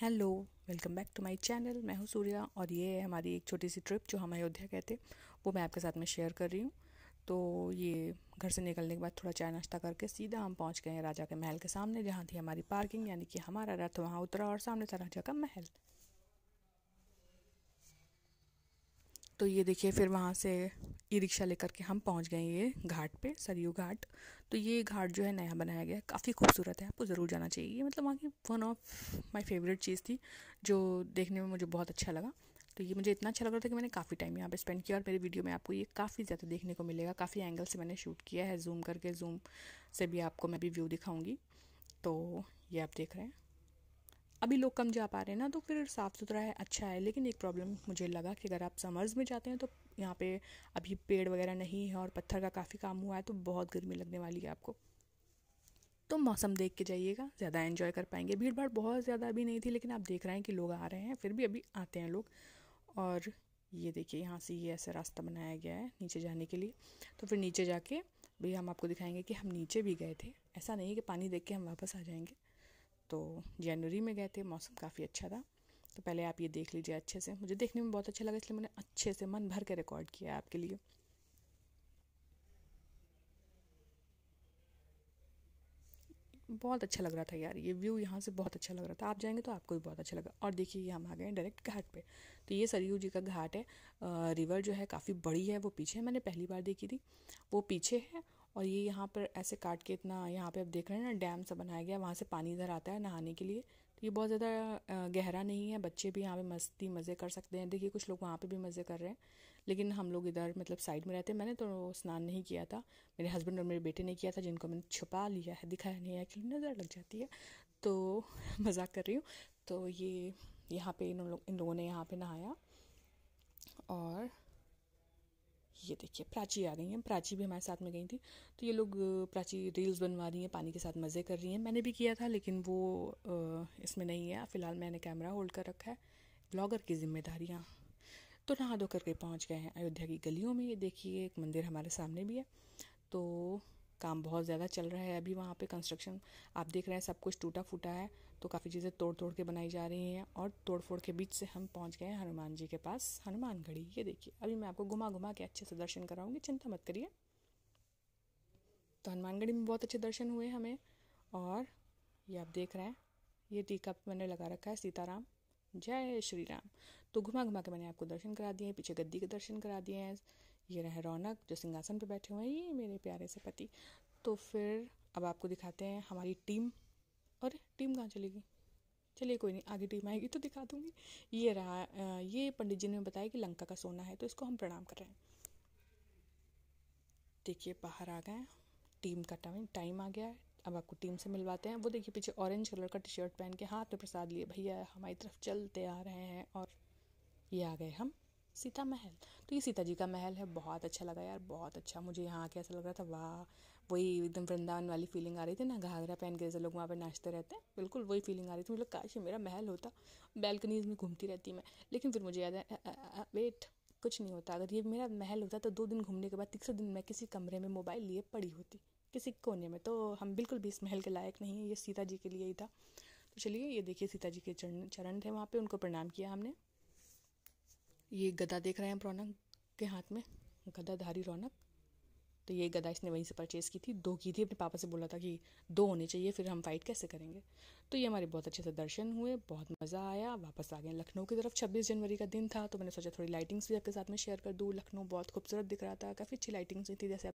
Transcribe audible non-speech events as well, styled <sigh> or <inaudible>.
hello welcome back to my channel मैं हूँ सूर्या और ये है हमारी एक छोटी सी ट्रिप जो हम अयोध्या गए थे वो मैं आपके साथ में शेयर कर रही हूँ तो ये घर से निकलने के बाद थोड़ा चाय नाश्ता करके सीधा हम पहुँच गए हैं राजा के महल के सामने जहाँ थी हमारी पार्किंग यानी कि हमारा रथ वहाँ उतरा और सामने था राजा का महल तो ये देखिए फिर वहाँ से ई रिक्शा लेकर के हम पहुँच गए ये घाट पे सरयू घाट तो ये घाट जो है नया बनाया गया है काफ़ी खूबसूरत है आपको ज़रूर जाना चाहिए मतलब वहाँ की वन ऑफ माय फेवरेट चीज़ थी जो देखने में मुझे बहुत अच्छा लगा तो ये मुझे इतना अच्छा लग रहा था कि मैंने काफ़ी टाइम यहाँ पे स्पेंड किया और मेरे वीडियो में आपको ये काफ़ी ज़्यादा देखने को मिलेगा काफ़ी एंगल से मैंने शूट किया है जूम करके जूम से भी आपको मैं भी व्यू दिखाऊंगी तो ये आप देख रहे हैं अभी लोग कम जा पा रहे हैं ना तो फिर साफ़ सुथरा है अच्छा है लेकिन एक प्रॉब्लम मुझे लगा कि अगर आप समर्स में जाते हैं तो यहाँ पे अभी पेड़ वगैरह नहीं है और पत्थर का काफ़ी काम हुआ है तो बहुत गर्मी लगने वाली है आपको तो मौसम देख के जाइएगा ज़्यादा इन्जॉय कर पाएंगे भीड़ भाड़ बहुत ज़्यादा अभी नहीं थी लेकिन आप देख रहे हैं कि लोग आ रहे हैं फिर भी अभी आते हैं लोग और ये देखिए यहाँ से ये ऐसा रास्ता बनाया गया है नीचे जाने के लिए तो फिर नीचे जाके भी हम आपको दिखाएंगे कि हम नीचे भी गए थे ऐसा नहीं है कि पानी देख के हम वापस आ जाएंगे तो जनवरी में गए थे मौसम काफ़ी अच्छा था तो पहले आप ये देख लीजिए अच्छे से मुझे देखने में बहुत अच्छा लगा इसलिए मैंने अच्छे से मन भर के रिकॉर्ड किया आपके लिए बहुत अच्छा लग रहा था यार ये व्यू यहाँ से बहुत अच्छा लग रहा था आप जाएंगे तो आपको भी बहुत अच्छा लगा और देखिए ये हम आ गए हैं डायरेक्ट घाट पे तो ये सरयू जी का घाट है आ, रिवर जो है काफ़ी बड़ी है वो पीछे है मैंने पहली बार देखी थी वो पीछे है और ये यहाँ पर ऐसे काट के इतना यहाँ पे आप देख रहे हैं ना डैम सा बनाया गया वहाँ से पानी इधर आता है नहाने के लिए तो ये बहुत ज़्यादा गहरा नहीं है बच्चे भी यहाँ पे मस्ती मज़े कर सकते हैं देखिए कुछ लोग वहाँ पे भी मज़े कर रहे हैं लेकिन हम लोग इधर मतलब साइड में रहते हैं मैंने तो स्नान नहीं किया था मेरे हस्बैंड और मेरे बेटे ने किया था जिनको मैंने छुपा लिया है दिखाया नहीं है कि नज़र लग जाती है तो <laughs> मजाक कर रही हूँ तो ये यहाँ पे इन लोग इन लोगों ने यहाँ पे नहाया और ये देखिए प्राची आ गई हैं प्राची भी हमारे साथ में गई थी तो ये लोग प्राची रील्स बनवा रही हैं पानी के साथ मज़े कर रही हैं मैंने भी किया था लेकिन वो इसमें नहीं है फ़िलहाल मैंने कैमरा होल्ड कर रखा है ब्लॉगर की जिम्मेदारियाँ तो नहा धो करके पहुँच गए हैं अयोध्या की गलियों में ये देखिए एक मंदिर हमारे सामने भी है तो काम बहुत ज़्यादा चल रहा है अभी वहाँ पे कंस्ट्रक्शन आप देख रहे हैं सब कुछ टूटा फूटा है तो काफ़ी चीज़ें तोड़ तोड़ के बनाई जा रही हैं और तोड़ फोड़ के बीच से हम पहुँच गए हैं हनुमान जी के पास हनुमान घड़ी ये देखिए अभी मैं आपको घुमा घुमा के अच्छे से दर्शन कराऊंगी चिंता मत करिए तो हनुमानगढ़ी में बहुत अच्छे दर्शन हुए हमें और ये आप देख रहे हैं ये टीका मैंने लगा रखा है सीताराम जय श्री राम तो घुमा घुमा के मैंने आपको दर्शन करा दिए हैं पीछे गद्दी के दर्शन करा दिए हैं ये रहे रौनक जो सिंहासन पे बैठे हुए हैं ये मेरे प्यारे से पति तो फिर अब आपको दिखाते हैं हमारी टीम और टीम कहाँ चलेगी चलिए कोई नहीं आगे टीम आएगी तो दिखा दूंगी ये रहा ये पंडित जी ने बताया कि लंका का सोना है तो इसको हम प्रणाम कर रहे हैं देखिए बाहर आ गए टीम का टाइम टाइम आ गया है अब आपको टीम से मिलवाते हैं वो देखिए पीछे ऑरेंज कलर का टी शर्ट पहन के हाथ में प्रसाद लिए भैया हमारी तरफ चलते आ रहे हैं और ये आ गए हम सीता महल तो ये सीता जी का महल है बहुत अच्छा लगा यार बहुत अच्छा मुझे यहाँ आके ऐसा लग रहा था वाह वही एकदम वृंदावन वाली फीलिंग आ रही थी ना घाघरा पहन के जैसे लोग वहाँ पर नाचते रहते हैं बिल्कुल वही फीलिंग आ रही थी मुझे काश मेरा महल होता बैल्कनीज में घूमती रहती मैं लेकिन फिर मुझे याद है वेट कुछ नहीं होता अगर ये मेरा महल होता तो दो दिन घूमने के बाद तीसरे दिन मैं किसी कमरे में मोबाइल लिए पड़ी होती किसी कोने में तो हम बिल्कुल भी इस महल के लायक नहीं है ये सीता जी के लिए ही था तो चलिए ये देखिए सीता जी के चरण चरण थे वहाँ पे उनको प्रणाम किया हमने ये गदा देख रहे हैं रौनक के हाथ में गदाधारी रौनक तो ये गदा इसने वहीं से परचेज़ की थी दो की थी अपने पापा से बोला था कि दो होने चाहिए फिर हम फाइट कैसे करेंगे तो ये हमारे बहुत अच्छे से दर्शन हुए बहुत मज़ा आया वापस आ गए लखनऊ की तरफ 26 जनवरी का दिन था तो मैंने सोचा थोड़ी लाइटिंग्स भी आपके साथ में शेयर कर दूँ लखनऊ बहुत खूबसूरत दिख रहा था काफ़ी अच्छी लाइटिंग्स भी थी जैसे